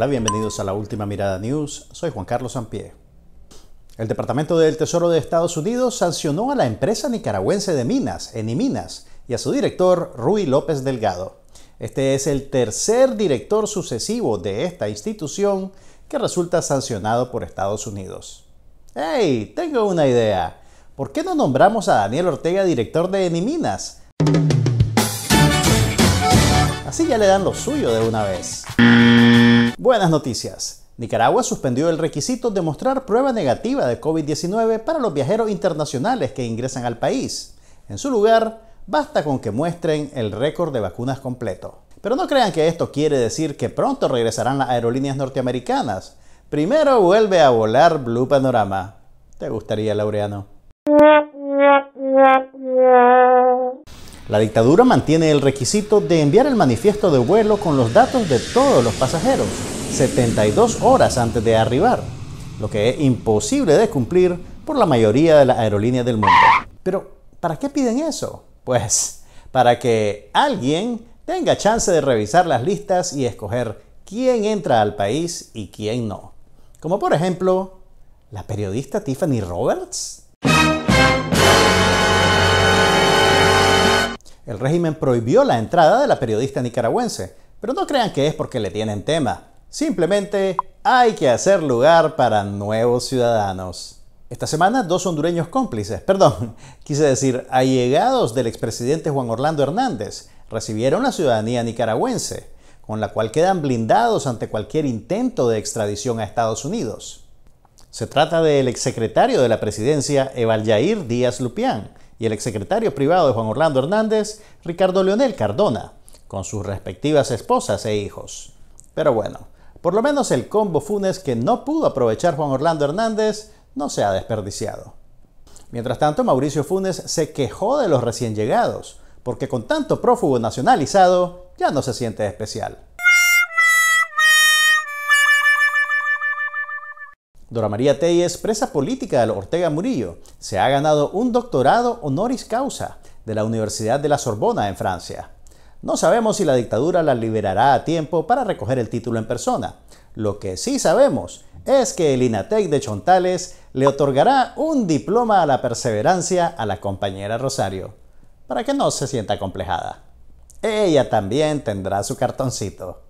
Hola, bienvenidos a la última mirada news. Soy Juan Carlos Sampié. El Departamento del Tesoro de Estados Unidos sancionó a la empresa nicaragüense de minas, Eniminas, y a su director, Rui López Delgado. Este es el tercer director sucesivo de esta institución que resulta sancionado por Estados Unidos. ¡Hey! Tengo una idea. ¿Por qué no nombramos a Daniel Ortega director de Eniminas? ya le dan lo suyo de una vez. Buenas noticias. Nicaragua suspendió el requisito de mostrar prueba negativa de COVID-19 para los viajeros internacionales que ingresan al país. En su lugar, basta con que muestren el récord de vacunas completo. Pero no crean que esto quiere decir que pronto regresarán las aerolíneas norteamericanas. Primero vuelve a volar Blue Panorama. ¿Te gustaría, Laureano? La dictadura mantiene el requisito de enviar el manifiesto de vuelo con los datos de todos los pasajeros 72 horas antes de arribar, lo que es imposible de cumplir por la mayoría de las aerolíneas del mundo. Pero, ¿para qué piden eso? Pues para que alguien tenga chance de revisar las listas y escoger quién entra al país y quién no. Como por ejemplo, la periodista Tiffany Roberts, El régimen prohibió la entrada de la periodista nicaragüense, pero no crean que es porque le tienen tema. Simplemente hay que hacer lugar para nuevos ciudadanos. Esta semana, dos hondureños cómplices, perdón, quise decir, allegados del expresidente Juan Orlando Hernández, recibieron la ciudadanía nicaragüense, con la cual quedan blindados ante cualquier intento de extradición a Estados Unidos. Se trata del exsecretario de la presidencia, Evaljair Díaz Lupián, y el exsecretario privado de Juan Orlando Hernández, Ricardo Leonel Cardona, con sus respectivas esposas e hijos. Pero bueno, por lo menos el combo Funes que no pudo aprovechar Juan Orlando Hernández no se ha desperdiciado. Mientras tanto, Mauricio Funes se quejó de los recién llegados, porque con tanto prófugo nacionalizado ya no se siente especial. Dora María Tey es presa política del Ortega Murillo. Se ha ganado un doctorado honoris causa de la Universidad de la Sorbona en Francia. No sabemos si la dictadura la liberará a tiempo para recoger el título en persona. Lo que sí sabemos es que el INATEC de Chontales le otorgará un diploma a la perseverancia a la compañera Rosario, para que no se sienta complejada. Ella también tendrá su cartoncito.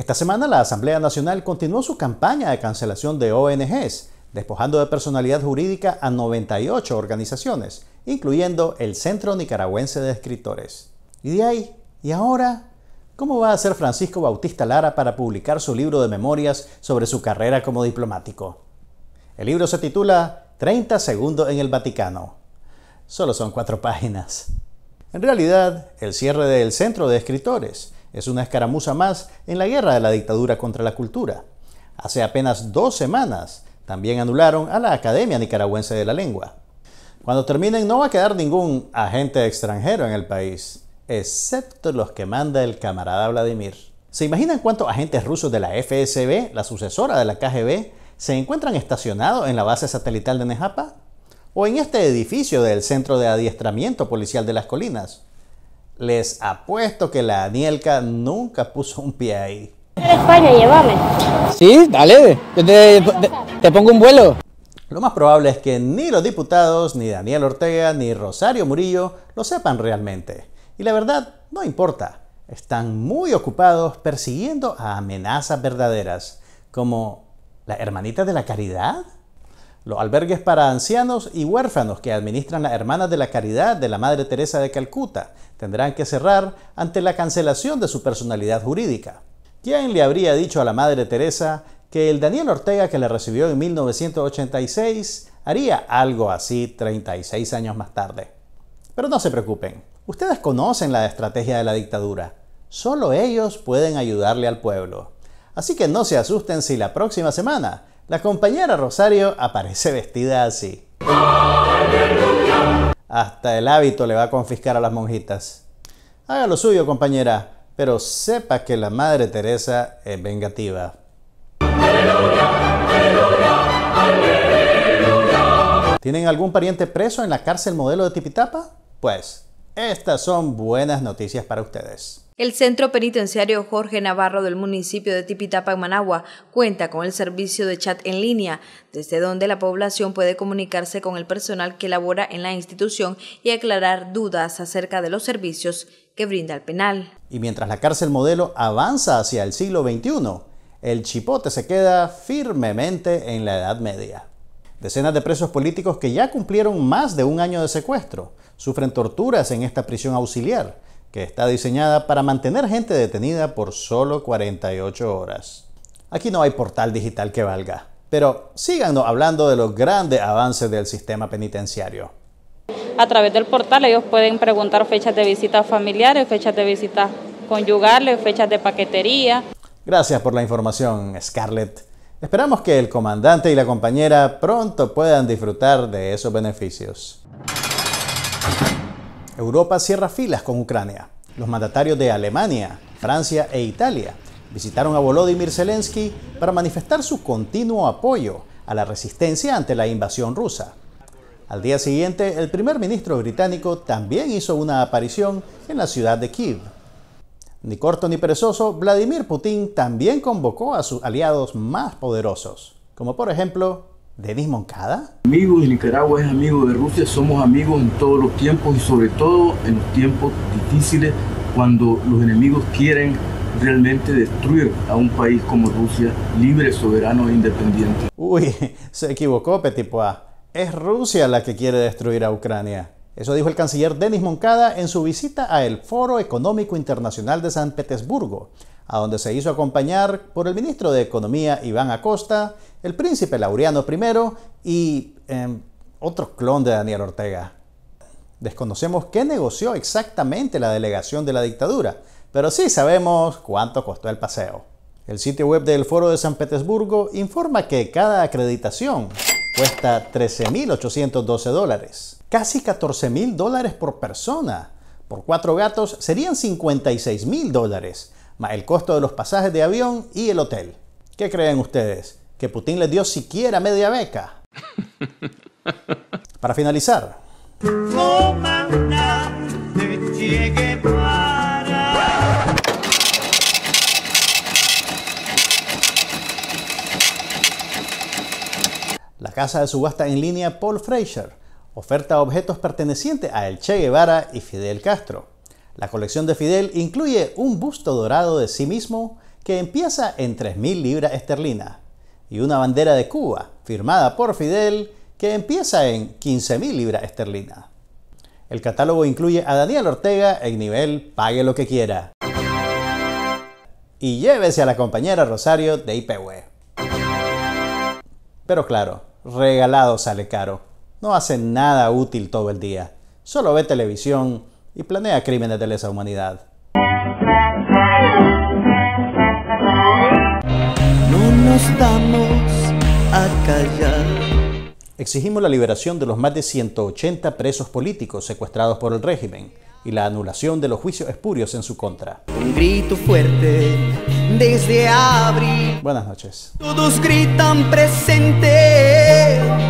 Esta semana la Asamblea Nacional continuó su campaña de cancelación de ONGs, despojando de personalidad jurídica a 98 organizaciones, incluyendo el Centro Nicaragüense de Escritores. Y de ahí, ¿y ahora? ¿Cómo va a hacer Francisco Bautista Lara para publicar su libro de memorias sobre su carrera como diplomático? El libro se titula 30 segundos en el Vaticano. Solo son cuatro páginas. En realidad, el cierre del Centro de Escritores es una escaramuza más en la guerra de la dictadura contra la cultura. Hace apenas dos semanas también anularon a la Academia Nicaragüense de la Lengua. Cuando terminen no va a quedar ningún agente extranjero en el país, excepto los que manda el camarada Vladimir. ¿Se imaginan cuántos agentes rusos de la FSB, la sucesora de la KGB, se encuentran estacionados en la base satelital de Nejapa? ¿O en este edificio del Centro de Adiestramiento Policial de las Colinas? Les apuesto que la Anielka nunca puso un pie ahí. España, llévame. Sí, dale. te, te pongo un vuelo. Lo más probable es que ni los diputados, ni Daniel Ortega, ni Rosario Murillo lo sepan realmente. Y la verdad, no importa. Están muy ocupados persiguiendo a amenazas verdaderas, como la hermanita de la caridad los albergues para ancianos y huérfanos que administran las Hermanas de la Caridad de la Madre Teresa de Calcuta tendrán que cerrar ante la cancelación de su personalidad jurídica. ¿Quién le habría dicho a la Madre Teresa que el Daniel Ortega que le recibió en 1986 haría algo así 36 años más tarde? Pero no se preocupen, ustedes conocen la estrategia de la dictadura. Solo ellos pueden ayudarle al pueblo. Así que no se asusten si la próxima semana la compañera Rosario aparece vestida así. Hasta el hábito le va a confiscar a las monjitas. Hágalo lo suyo, compañera, pero sepa que la Madre Teresa es vengativa. ¿Tienen algún pariente preso en la cárcel modelo de Tipitapa? Pues, estas son buenas noticias para ustedes. El Centro Penitenciario Jorge Navarro del municipio de Tipitapa, Managua, cuenta con el servicio de chat en línea, desde donde la población puede comunicarse con el personal que labora en la institución y aclarar dudas acerca de los servicios que brinda el penal. Y mientras la cárcel modelo avanza hacia el siglo XXI, el chipote se queda firmemente en la Edad Media. Decenas de presos políticos que ya cumplieron más de un año de secuestro sufren torturas en esta prisión auxiliar que está diseñada para mantener gente detenida por solo 48 horas. Aquí no hay portal digital que valga, pero síganos hablando de los grandes avances del sistema penitenciario. A través del portal ellos pueden preguntar fechas de visitas familiares, fechas de visitas conyugales, fechas de paquetería. Gracias por la información, Scarlett. Esperamos que el comandante y la compañera pronto puedan disfrutar de esos beneficios. Europa cierra filas con Ucrania. Los mandatarios de Alemania, Francia e Italia visitaron a Volodymyr Zelensky para manifestar su continuo apoyo a la resistencia ante la invasión rusa. Al día siguiente, el primer ministro británico también hizo una aparición en la ciudad de Kiev. Ni corto ni perezoso, Vladimir Putin también convocó a sus aliados más poderosos, como por ejemplo de Dismoncada? Amigos de Nicaragua es amigo de Rusia, somos amigos en todos los tiempos y sobre todo en los tiempos difíciles cuando los enemigos quieren realmente destruir a un país como Rusia, libre, soberano e independiente. Uy, se equivocó A. Es Rusia la que quiere destruir a Ucrania. Eso dijo el canciller Denis Moncada en su visita al Foro Económico Internacional de San Petersburgo, a donde se hizo acompañar por el ministro de Economía Iván Acosta, el príncipe Laureano I y em, otro clon de Daniel Ortega. Desconocemos qué negoció exactamente la delegación de la dictadura, pero sí sabemos cuánto costó el paseo. El sitio web del Foro de San Petersburgo informa que cada acreditación cuesta 13.812 dólares casi 14 mil dólares por persona. Por cuatro gatos serían 56 mil dólares, más el costo de los pasajes de avión y el hotel. ¿Qué creen ustedes? ¿Que Putin les dio siquiera media beca? Para finalizar. La casa de subasta en línea Paul Fraser Oferta objetos pertenecientes a El Che Guevara y Fidel Castro. La colección de Fidel incluye un busto dorado de sí mismo que empieza en 3.000 libras esterlinas y una bandera de Cuba firmada por Fidel que empieza en 15.000 libras esterlinas. El catálogo incluye a Daniel Ortega en nivel Pague lo que quiera. Y llévese a la compañera Rosario de IPW. Pero claro, regalado sale caro no hace nada útil todo el día. Solo ve televisión y planea crímenes de lesa humanidad. No nos damos a callar. Exigimos la liberación de los más de 180 presos políticos secuestrados por el régimen y la anulación de los juicios espurios en su contra. Un grito fuerte desde abril. Buenas noches. Todos gritan presente.